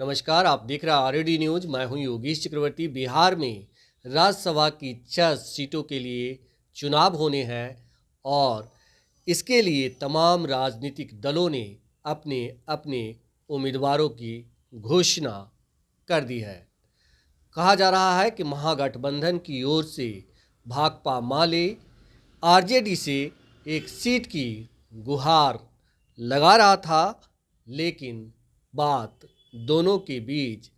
नमस्कार आप देख रहे हैं आरडी न्यूज मैं हूं योगेश चक्रवर्ती बिहार में राज्यसभा की छह सीटों के लिए चुनाव होने हैं और इसके लिए तमाम राजनीतिक दलों ने अपने अपने उम्मीदवारों की घोषणा कर दी है कहा जा रहा है कि महागठबंधन की ओर से भाकपा माले आरजेडी से एक सीट की गुहार लगा रहा था लेकिन बात दोनों के बीच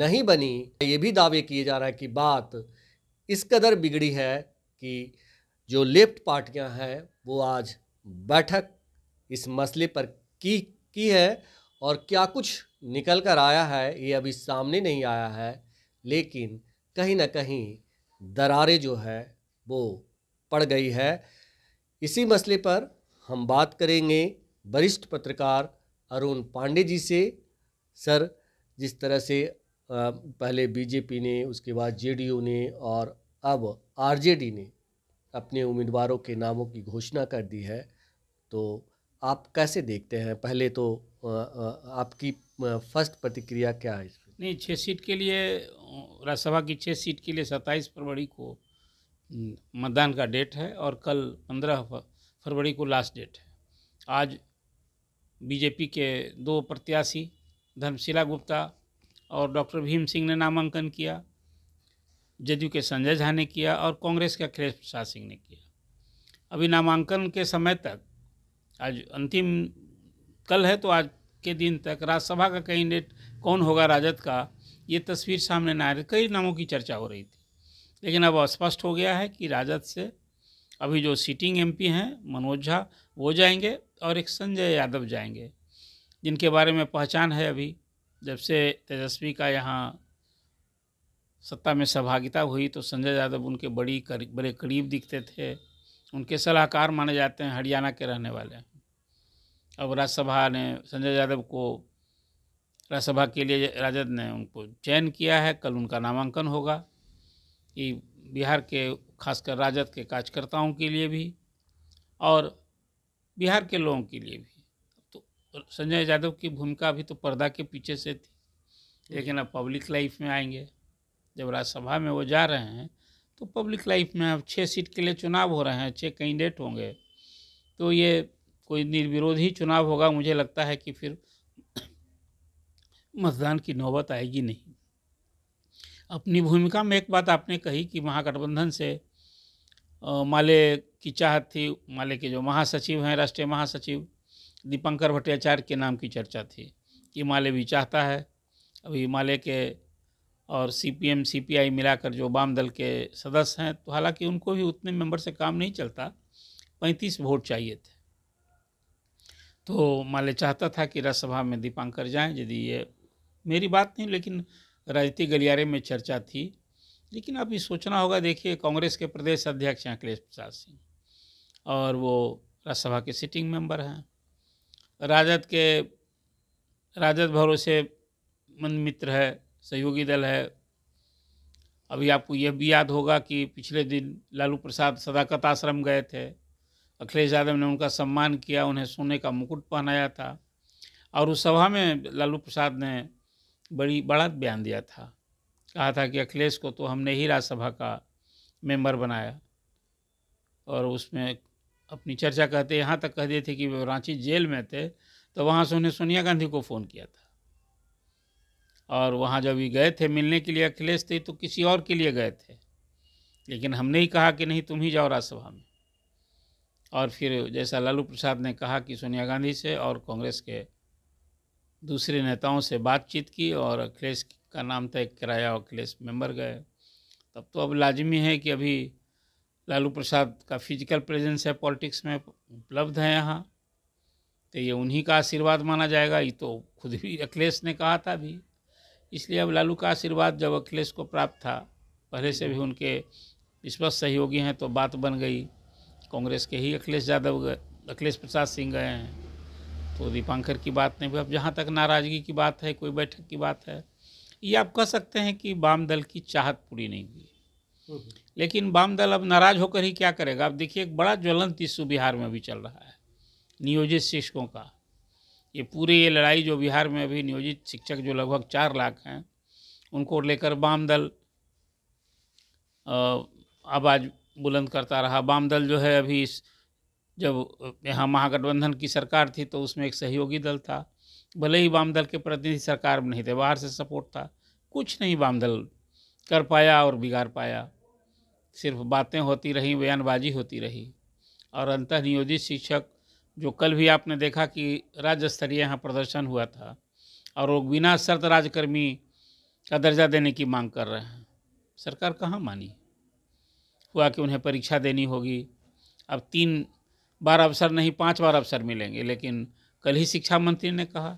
नहीं बनी ये भी दावे किए जा रहा है कि बात इस कदर बिगड़ी है कि जो लेफ्ट पार्टियां हैं वो आज बैठक इस मसले पर की की है और क्या कुछ निकल कर आया है ये अभी सामने नहीं आया है लेकिन कहीं ना कहीं दरारें जो है वो पड़ गई है इसी मसले पर हम बात करेंगे वरिष्ठ पत्रकार अरुण पांडे जी से सर जिस तरह से पहले बीजेपी ने उसके बाद जेडीयू ने और अब आरजेडी ने अपने उम्मीदवारों के नामों की घोषणा कर दी है तो आप कैसे देखते हैं पहले तो आपकी फर्स्ट प्रतिक्रिया क्या है नहीं छः सीट के लिए राज्यसभा की छः सीट के लिए सत्ताईस फरवरी को मतदान का डेट है और कल पंद्रह फरवरी को लास्ट डेट है आज बीजेपी के दो प्रत्याशी धर्मशिला गुप्ता और डॉक्टर भीम सिंह ने नामांकन किया जदयू के संजय झा ने किया और कांग्रेस के अखिलेश प्रसाद सिंह ने किया अभी नामांकन के समय तक आज अंतिम कल है तो आज के दिन तक राज्यसभा का कैंडिडेट कौन होगा राजद का ये तस्वीर सामने ना आ रही कई नामों की चर्चा हो रही थी लेकिन अब स्पष्ट हो गया है कि राजद से अभी जो सीटिंग एमपी हैं मनोज झा वो जाएंगे और एक संजय यादव जाएंगे जिनके बारे में पहचान है अभी जब से तेजस्वी का यहाँ सत्ता में सहभागिता हुई तो संजय यादव उनके बड़ी करीब बड़े करीब दिखते थे उनके सलाहकार माने जाते हैं हरियाणा के रहने वाले अब राज्यसभा ने संजय यादव को राज्यसभा के लिए राजद ने उनको चयन किया है कल उनका नामांकन होगा कि बिहार के खासकर राजद के कार्यकर्ताओं के लिए भी और बिहार के लोगों के लिए भी संजय यादव की भूमिका भी तो पर्दा के पीछे से थी लेकिन अब पब्लिक लाइफ में आएंगे जब राज्यसभा में वो जा रहे हैं तो पब्लिक लाइफ में अब छः सीट के लिए चुनाव हो रहे हैं छः कैंडिडेट होंगे तो ये कोई निर्विरोध ही चुनाव होगा मुझे लगता है कि फिर मतदान की नौबत आएगी नहीं अपनी भूमिका में एक बात आपने कही कि महागठबंधन से माले की चाहत थी माले के जो महासचिव हैं राष्ट्रीय महासचिव दीपंकर भट्टाचार्य के नाम की चर्चा थी कि माले भी चाहता है अभी हिमालय के और सीपीएम सीपीआई मिलाकर जो वाम दल के सदस्य हैं तो हालांकि उनको भी उतने मेंबर से काम नहीं चलता पैंतीस वोट चाहिए थे तो माले चाहता था कि राज्यसभा में दीपांकर जाएं यदि ये मेरी बात नहीं लेकिन राजनीतिक गलियारे में चर्चा थी लेकिन अभी सोचना होगा देखिए कांग्रेस के प्रदेश अध्यक्ष हैं अखिलेश प्रसाद सिंह और वो राज्यसभा के सिटिंग मेंबर हैं राजद के राजद भरोसे मंद मित्र है सहयोगी दल है अभी आपको यह भी याद होगा कि पिछले दिन लालू प्रसाद सदाकत आश्रम गए थे अखिलेश यादव ने उनका सम्मान किया उन्हें सोने का मुकुट पहनाया था और उस सभा में लालू प्रसाद ने बड़ी बड़ा बयान दिया था कहा था कि अखिलेश को तो हमने ही राज्यसभा का मेंबर बनाया और उसमें अपनी चर्चा कहते यहाँ तक कह दिए थे कि वे रांची जेल में थे तो वहाँ से उन्हें सोनिया गांधी को फ़ोन किया था और वहाँ जब ये गए थे मिलने के लिए अखिलेश थे तो किसी और के लिए गए थे लेकिन हमने ही कहा कि नहीं तुम ही जाओ राज्यसभा में और फिर जैसा लालू प्रसाद ने कहा कि सोनिया गांधी से और कांग्रेस के दूसरे नेताओं से बातचीत की और अखिलेश का नाम तय कराया अखिलेश मेंबर गए तब तो अब लाजमी है कि अभी लालू प्रसाद का फिजिकल प्रेजेंस है पॉलिटिक्स में उपलब्ध है यहाँ तो ये उन्हीं का आशीर्वाद माना जाएगा ये तो खुद भी अखिलेश ने कहा था भी इसलिए अब लालू का आशीर्वाद जब अखिलेश को प्राप्त था पहले से भी उनके विश्वस्त सहयोगी हैं तो बात बन गई कांग्रेस के ही अखिलेश यादव अखिलेश प्रसाद सिंह गए हैं तो दीपांकर की बात नहीं अब जहाँ तक नाराज़गी की बात है कोई बैठक की बात है ये आप कह सकते हैं कि वाम दल की चाहत पूरी नहीं हुई हम्म। लेकिन वाम दल अब नाराज होकर ही क्या करेगा अब देखिए एक बड़ा ज्वलंत इशू बिहार में अभी चल रहा है नियोजित शिक्षकों का ये पूरी ये लड़ाई जो बिहार में अभी नियोजित शिक्षक जो लगभग चार लाख हैं उनको लेकर वाम दल आवाज़ बुलंद करता रहा वाम दल जो है अभी इस जब यहाँ महागठबंधन की सरकार थी तो उसमें एक सहयोगी दल था भले ही वाम दल के प्रतिनिधि सरकार में नहीं थे बाहर से सपोर्ट था कुछ नहीं वाम दल कर पाया और बिगाड़ पाया सिर्फ बातें होती रहीं बयानबाजी होती रही और अंत नियोजित शिक्षक जो कल भी आपने देखा कि राज्य स्तरीय यहाँ प्रदर्शन हुआ था और वो बिना शर्त राजकर्मी का दर्जा देने की मांग कर रहे हैं सरकार कहाँ मानी हुआ कि उन्हें परीक्षा देनी होगी अब तीन बार अवसर नहीं पांच बार अवसर मिलेंगे लेकिन कल ही शिक्षा मंत्री ने कहा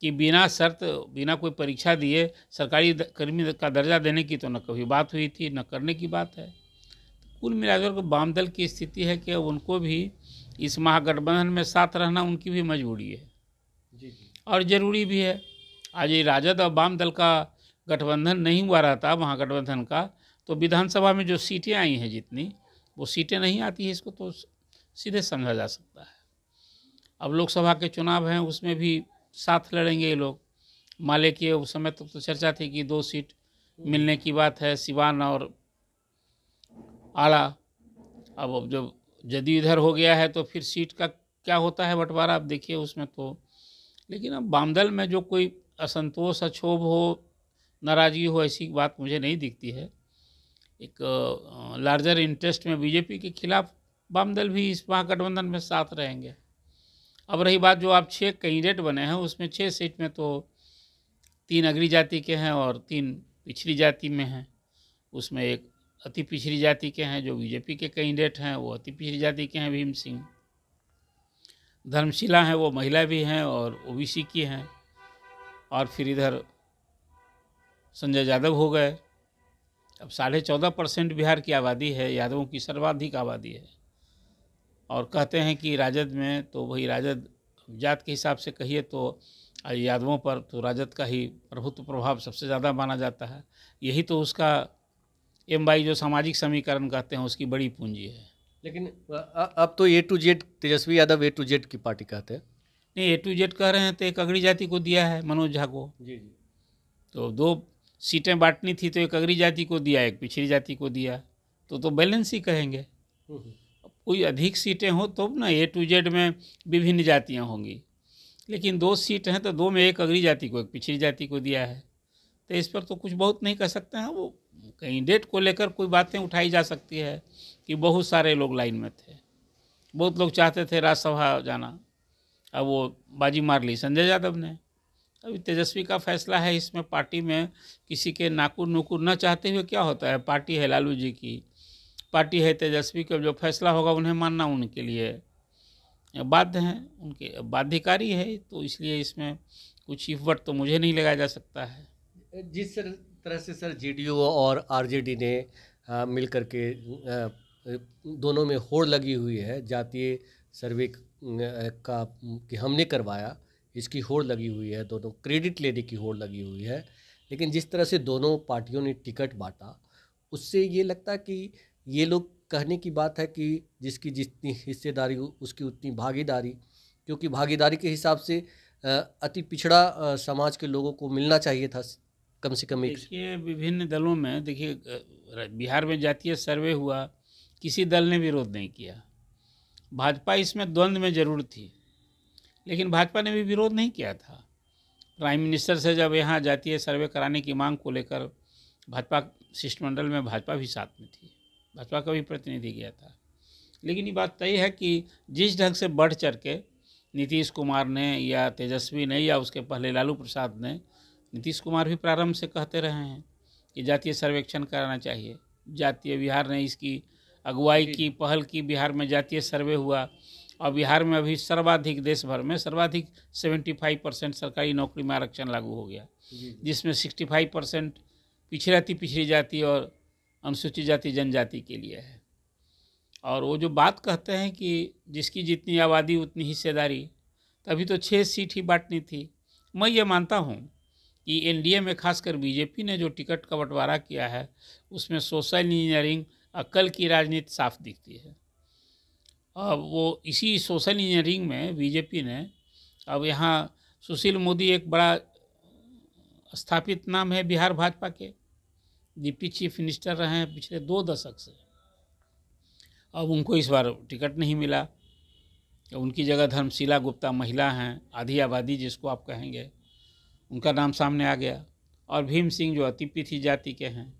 कि बिना शर्त बिना कोई परीक्षा दिए सरकारी कर्मी का दर्जा देने की तो न कभी बात हुई थी न करने की बात है कुल मिलाकर को वाम दल की स्थिति है कि उनको भी इस महागठबंधन में साथ रहना उनकी भी मजबूरी है और ज़रूरी भी है आज ये राजद और वाम दल का गठबंधन नहीं हुआ रहता महागठबंधन का तो विधानसभा में जो सीटें आई हैं जितनी वो सीटें नहीं आती है इसको तो सीधे समझा जा सकता है अब लोकसभा के चुनाव हैं उसमें भी साथ लड़ेंगे ये लोग माले की उस समय तक तो, तो चर्चा थी कि दो सीट मिलने की बात है सिवान और आला अब अब जब जदयू इधर हो गया है तो फिर सीट का क्या होता है बंटवारा आप देखिए उसमें तो लेकिन अब बामदल में जो कोई असंतोष अक्षोभ हो नाराज़गी हो ऐसी बात मुझे नहीं दिखती है एक लार्जर इंटरेस्ट में बीजेपी के खिलाफ बामदल भी इस महागठबंधन में साथ रहेंगे अब रही बात जो आप छः कैंडिडेट बने हैं उसमें छः सीट में तो तीन अगली जाति के हैं और तीन पिछड़ी जाति में हैं उसमें एक अति पिछड़ी जाति के हैं जो बीजेपी के कैंडिडेट हैं वो अति पिछड़ी जाति के हैं भीम सिंह धर्मशिला हैं वो महिला भी हैं और ओ की हैं और फिर इधर संजय यादव हो गए अब साढ़े चौदह परसेंट बिहार की आबादी है यादवों की सर्वाधिक आबादी है और कहते हैं कि राजद में तो वही राजद जात के हिसाब से कहिए तो यादवों पर तो राजद का ही प्रभुत्व प्रभाव सबसे ज़्यादा माना जाता है यही तो उसका एम बाई जो सामाजिक समीकरण कहते हैं उसकी बड़ी पूंजी है लेकिन अब तो A to Z Tejashwi Yadav A to Z की पार्टी कहते हैं नहीं ए टू जेड कह रहे हैं तो एक अगड़ी जाति को दिया है मनोज झा को जी जी तो दो सीटें बांटनी थी तो एक अगड़ी जाति को दिया एक पिछड़ी जाति को दिया तो तो बैलेंस ही कहेंगे हम्म, हम्म। कोई अधिक सीटें हों तो ना ए टू जेड में विभिन्न जातियाँ होंगी लेकिन दो सीट हैं तो दो में एक अगली जाति को एक पिछड़ी जाति को दिया है तो इस पर तो कुछ बहुत नहीं कह सकते हैं वो कैंडिडेट को लेकर कोई बातें उठाई जा सकती है कि बहुत सारे लोग लाइन में थे बहुत लोग चाहते थे राज्यसभा जाना अब वो बाजी मार ली संजय यादव ने अभी तेजस्वी का फैसला है इसमें पार्टी में किसी के नाकुर नुकुर न चाहते हुए क्या होता है पार्टी है लालू जी की पार्टी है तेजस्वी का जो फैसला होगा उन्हें मानना उनके लिए बाध्य हैं उनके बाध्यकारी है तो इसलिए इसमें कुछ इफवट तो मुझे नहीं लगाया जा सकता है जिस तरह से सर जेडीयू और आरजेडी ने मिलकर मिल दोनों में होड़ लगी हुई है जातीय सर्वे का कि हमने करवाया इसकी होड़ लगी हुई है दोनों क्रेडिट लेने की होड़ लगी हुई है लेकिन जिस तरह से दोनों पार्टियों ने टिकट बांटा उससे ये लगता कि ये लोग कहने की बात है कि जिसकी जितनी हिस्सेदारी उसकी उतनी भागीदारी क्योंकि भागीदारी के हिसाब से अति पिछड़ा समाज के लोगों को मिलना चाहिए था कम से कम एक विभिन्न दलों में देखिए बिहार में जातीय सर्वे हुआ किसी दल ने विरोध नहीं किया भाजपा इसमें द्वंद्व में ज़रूर थी लेकिन भाजपा ने भी विरोध नहीं किया था प्राइम मिनिस्टर से जब यहाँ जातीय सर्वे कराने की मांग को लेकर भाजपा शिष्टमंडल में भाजपा भी साथ में थी भाजपा का भी प्रतिनिधि गया था लेकिन ये बात तय है कि जिस ढंग से बढ़ चढ़ के नीतीश कुमार ने या तेजस्वी ने या उसके पहले लालू प्रसाद ने नीतीश कुमार भी प्रारंभ से कहते रहे हैं कि जातीय सर्वेक्षण कराना चाहिए जातीय बिहार ने इसकी अगुवाई की पहल की बिहार में जातीय सर्वे हुआ और बिहार में अभी सर्वाधिक देश भर में सर्वाधिक 75 परसेंट सरकारी नौकरी में आरक्षण लागू हो गया जिसमें 65 परसेंट पिछड़ाती पिछड़ी जाति और अनुसूचित जाति जनजाति के लिए है और वो जो बात कहते हैं कि जिसकी जितनी आबादी उतनी हिस्सेदारी तभी तो छः सीट ही बांटनी थी मैं ये मानता हूँ कि एनडीए में खासकर बीजेपी ने जो टिकट का बंटवारा किया है उसमें सोशल इंजीनियरिंग अकल की राजनीति साफ दिखती है अब वो इसी सोशल इंजीनियरिंग में बीजेपी ने अब यहाँ सुशील मोदी एक बड़ा स्थापित नाम है बिहार भाजपा के डिप्टी चीफ मिनिस्टर रहे हैं पिछले दो दशक से अब उनको इस बार टिकट नहीं मिला उनकी जगह धर्मशिला गुप्ता महिला हैं आधी आबादी जिसको आप कहेंगे उनका नाम सामने आ गया और भीम सिंह जो अति पिथी जाति के हैं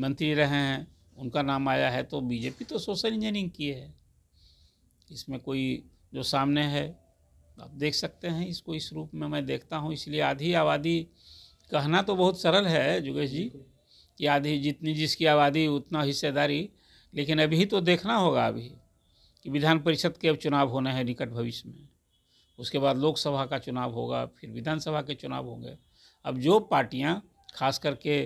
मंत्री रहे हैं उनका नाम आया है तो बीजेपी तो सोशल इंजीनियरिंग की है इसमें कोई जो सामने है आप देख सकते हैं इसको इस रूप में मैं देखता हूँ इसलिए आधी आबादी कहना तो बहुत सरल है जुगेश जी कि आधी जितनी जिसकी आबादी उतना हिस्सेदारी लेकिन अभी तो देखना होगा अभी कि विधान परिषद के अब चुनाव होना है निकट भविष्य में उसके बाद लोकसभा का चुनाव होगा फिर विधानसभा के चुनाव होंगे अब जो पार्टियाँ खास करके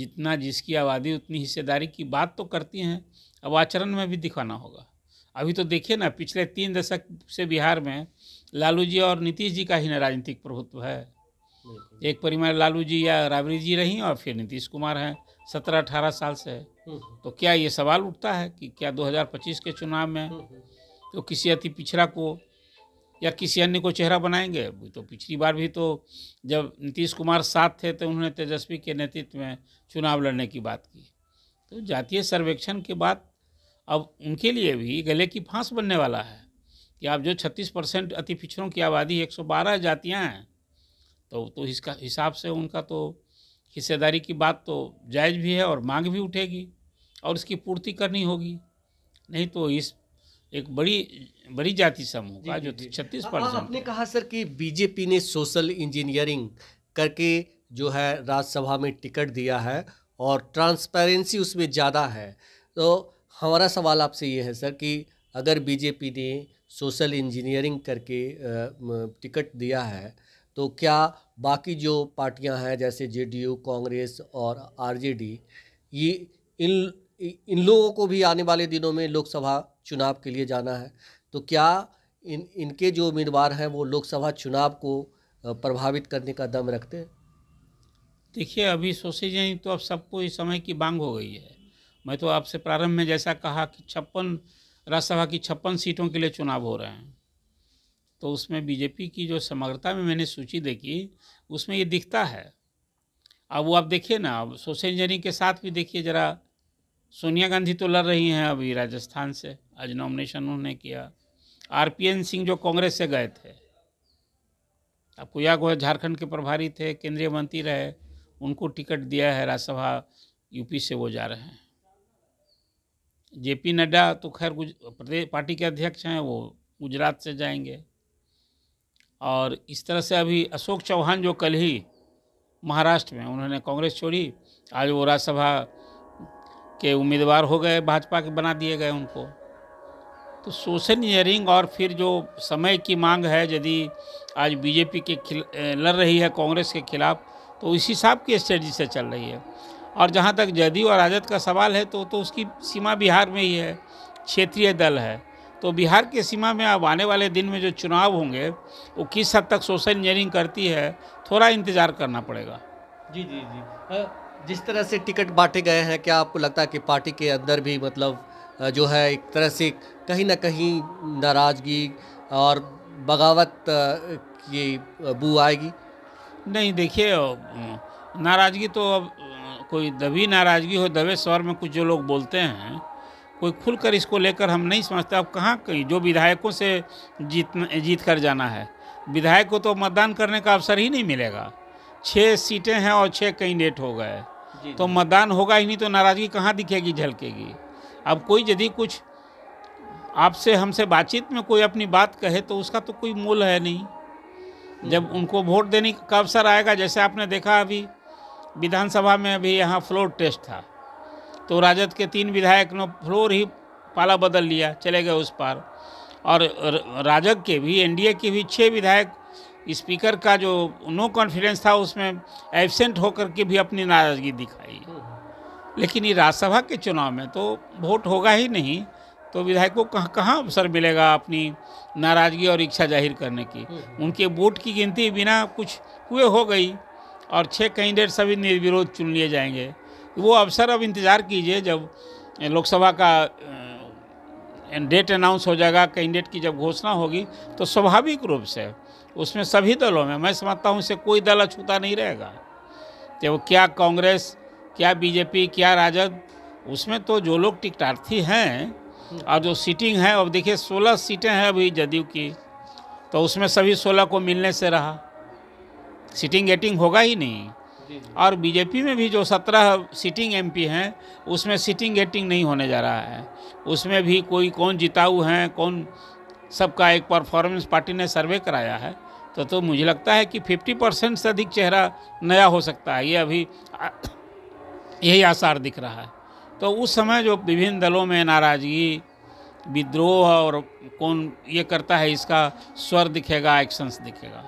जितना जिसकी आबादी उतनी हिस्सेदारी की बात तो करती हैं अब आचरण में भी दिखाना होगा अभी तो देखिए ना पिछले तीन दशक से बिहार में लालू जी और नीतीश जी का ही ना राजनीतिक प्रभुत्व है एक परिवार लालू जी या राबड़ी जी रही और फिर नीतीश कुमार हैं सत्रह अठारह साल से है हम्म, हम्म। तो क्या ये सवाल उठता है कि क्या 2025 के चुनाव में हम्म, तो किसी अति पिछड़ा को या किसी अन्य को चेहरा बनाएंगे तो पिछली बार भी तो जब नीतीश कुमार साथ थे तो उन्होंने तेजस्वी के नेतृत्व में चुनाव लड़ने की बात की तो जातीय सर्वेक्षण के बाद अब उनके लिए भी गले की फांस बनने वाला है कि आप जो 36 परसेंट अति पिछड़ों की आबादी 112 जातियां हैं तो तो इसका हिसाब से उनका तो हिस्सेदारी की बात तो जायज़ भी है और मांग भी उठेगी और इसकी पूर्ति करनी होगी नहीं तो इस एक बड़ी बड़ी जाति समूह का जो छत्तीस परसेंट आपने कहा सर कि बीजेपी ने सोशल इंजीनियरिंग करके जो है राज्यसभा में टिकट दिया है और ट्रांसपेरेंसी उसमें ज़्यादा है तो हमारा सवाल आपसे ये है सर कि अगर बीजेपी ने सोशल इंजीनियरिंग करके टिकट दिया है तो क्या बाकी जो पार्टियां हैं जैसे जेडीयू कांग्रेस और आरजेडी ये इन इन लोगों को भी आने वाले दिनों में लोकसभा चुनाव के लिए जाना है तो क्या इन इनके जो उम्मीदवार हैं वो लोकसभा चुनाव को प्रभावित करने का दम रखते हैं देखिए अभी सोचे जाए तो अब सबको इस समय की मांग हो गई है मैं तो आपसे प्रारंभ में जैसा कहा कि छप्पन राज्यसभा की छप्पन सीटों के लिए चुनाव हो रहे हैं तो उसमें बीजेपी की जो समग्रता में मैंने सूची देखी उसमें ये दिखता है अब वो आप देखिए ना अब सोशल इंजीनियरिंग के साथ भी देखिए ज़रा सोनिया गांधी तो लड़ रही हैं अभी राजस्थान से आज नॉमिनेशन उन्होंने किया आर पी एन सिंह जो कांग्रेस से गए थे आपको या गो झारखंड के प्रभारी थे केंद्रीय मंत्री रहे उनको टिकट दिया है राज्यसभा यूपी से वो जा रहे हैं जेपी नड्डा तो खैर प्रदेश पार्टी के अध्यक्ष हैं वो गुजरात से जाएंगे और इस तरह से अभी अशोक चौहान जो कल ही महाराष्ट्र में उन्होंने कांग्रेस छोड़ी आज वो राज्यसभा के उम्मीदवार हो गए भाजपा के बना दिए गए उनको तो सोशल इंजीनियरिंग और फिर जो समय की मांग है यदि आज बीजेपी के खिल लड़ रही है कांग्रेस के खिलाफ तो इस हिसाब की स्ट्रेटी से चल रही है और जहाँ तक जदयू और राजद का सवाल है तो तो उसकी सीमा बिहार में ही है क्षेत्रीय दल है तो बिहार के सीमा में अब आने वाले दिन में जो चुनाव होंगे वो किस हद तक सोशल इंजीनियरिंग करती है थोड़ा इंतज़ार करना पड़ेगा जी जी जी जिस तरह से टिकट बांटे गए हैं क्या आपको लगता है कि पार्टी के अंदर भी मतलब जो है एक तरह से कहीं ना कहीं नाराज़गी और बगावत की बू आएगी नहीं देखिए नाराज़गी तो अब कोई दबी नाराज़गी हो दबे स्वर में कुछ जो लोग बोलते हैं कोई खुलकर इसको लेकर हम नहीं समझते अब कहाँ जो विधायकों से जीत जीत कर जाना है विधायक को तो मतदान करने का अवसर ही नहीं मिलेगा छः सीटें हैं और छः कैंडिडेट हो गए तो मतदान होगा ही नहीं तो नाराज़गी कहाँ दिखेगी झलकेगी अब कोई यदि कुछ आपसे हमसे बातचीत में कोई अपनी बात कहे तो उसका तो कोई मूल है नहीं जब हम्म। उनको वोट देने का अवसर आएगा जैसे आपने देखा अभी विधानसभा में अभी यहाँ फ्लोर टेस्ट था तो राजद के तीन विधायक ने फ्लोर ही पाला बदल लिया चले गए उस पार और राजद के भी एनडीए के भी छः विधायक स्पीकर का जो नो कॉन्फिडेंस था उसमें एबसेंट होकर के भी अपनी नाराज़गी दिखाई लेकिन ये राज्यसभा के चुनाव में तो वोट होगा ही नहीं तो विधायकों को कहाँ कहाँ अवसर मिलेगा अपनी नाराज़गी और इच्छा जाहिर करने की उनके वोट की गिनती बिना कुछ हुए हो गई और छः कैंडिडेट सभी निर्विरोध चुन लिए जाएंगे वो अवसर अब इंतज़ार कीजिए जब लोकसभा का डेट अनाउंस हो जाएगा कैंडिडेट की जब घोषणा होगी तो स्वाभाविक रूप से उसमें सभी दलों में मैं समझता हूँ इसे कोई दल अछूता नहीं रहेगा तो क्या कांग्रेस क्या बीजेपी क्या राजद उसमें तो जो लोग टिकटार्थी हैं और जो सीटिंग है अब देखिए सोलह सीटें हैं अभी जदयू की तो उसमें सभी सोलह को मिलने से रहा सीटिंग एटिंग होगा ही नहीं और बीजेपी में भी जो सत्रह सिटिंग एमपी हैं उसमें सिटिंग गेटिंग नहीं होने जा रहा है उसमें भी कोई कौन जिताऊ हैं कौन सबका एक परफॉर्मेंस पार्टी ने सर्वे कराया है तो तो मुझे लगता है कि 50 परसेंट से अधिक चेहरा नया हो सकता है ये अभी यही आसार दिख रहा है तो उस समय जो विभिन्न दलों में नाराज़गी विद्रोह और कौन ये करता है इसका स्वर दिखेगा एक्शंस दिखेगा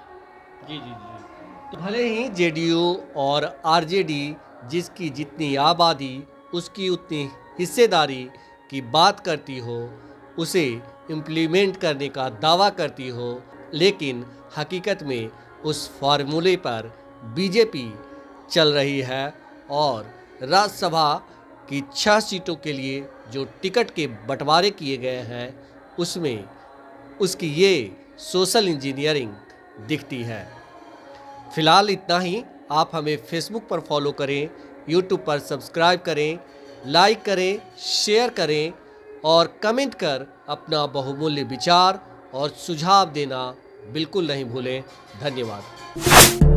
जी जी जी तो भले ही जेडीयू और आरजेडी जिसकी जितनी आबादी उसकी उतनी हिस्सेदारी की बात करती हो उसे इम्प्लीमेंट करने का दावा करती हो लेकिन हकीकत में उस फार्मूले पर बीजेपी चल रही है और राज्यसभा की छह सीटों के लिए जो टिकट के बंटवारे किए गए हैं उसमें उसकी ये सोशल इंजीनियरिंग दिखती है फिलहाल इतना ही आप हमें फेसबुक पर फॉलो करें यूट्यूब पर सब्सक्राइब करें लाइक करें शेयर करें और कमेंट कर अपना बहुमूल्य विचार और सुझाव देना बिल्कुल नहीं भूलें धन्यवाद